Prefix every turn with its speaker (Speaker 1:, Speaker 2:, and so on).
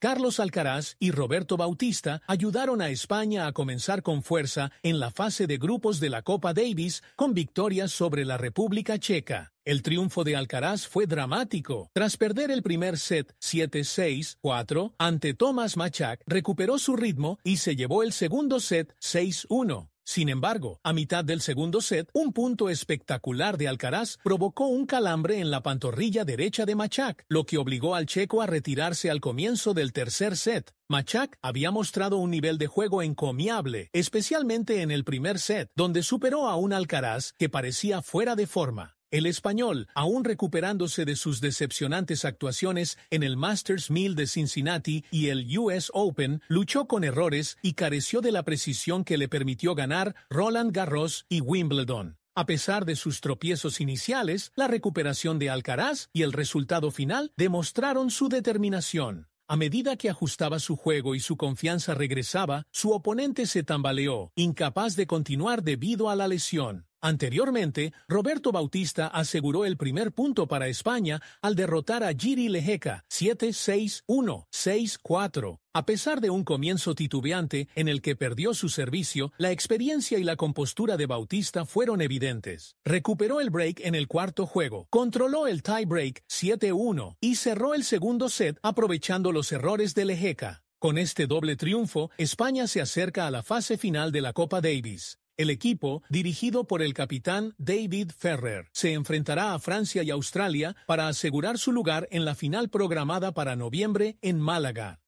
Speaker 1: Carlos Alcaraz y Roberto Bautista ayudaron a España a comenzar con fuerza en la fase de grupos de la Copa Davis con victorias sobre la República Checa. El triunfo de Alcaraz fue dramático. Tras perder el primer set 7-6-4 ante Thomas Machak, recuperó su ritmo y se llevó el segundo set 6-1. Sin embargo, a mitad del segundo set, un punto espectacular de Alcaraz provocó un calambre en la pantorrilla derecha de Machak, lo que obligó al checo a retirarse al comienzo del tercer set. Machak había mostrado un nivel de juego encomiable, especialmente en el primer set, donde superó a un Alcaraz que parecía fuera de forma. El español, aún recuperándose de sus decepcionantes actuaciones en el Masters 1000 de Cincinnati y el US Open, luchó con errores y careció de la precisión que le permitió ganar Roland Garros y Wimbledon. A pesar de sus tropiezos iniciales, la recuperación de Alcaraz y el resultado final demostraron su determinación. A medida que ajustaba su juego y su confianza regresaba, su oponente se tambaleó, incapaz de continuar debido a la lesión. Anteriormente, Roberto Bautista aseguró el primer punto para España al derrotar a Giri Lejeca 7-6-1-6-4. A pesar de un comienzo titubeante en el que perdió su servicio, la experiencia y la compostura de Bautista fueron evidentes. Recuperó el break en el cuarto juego, controló el tie break 7-1 y cerró el segundo set aprovechando los errores de Lejeca. Con este doble triunfo, España se acerca a la fase final de la Copa Davis. El equipo, dirigido por el capitán David Ferrer, se enfrentará a Francia y Australia para asegurar su lugar en la final programada para noviembre en Málaga.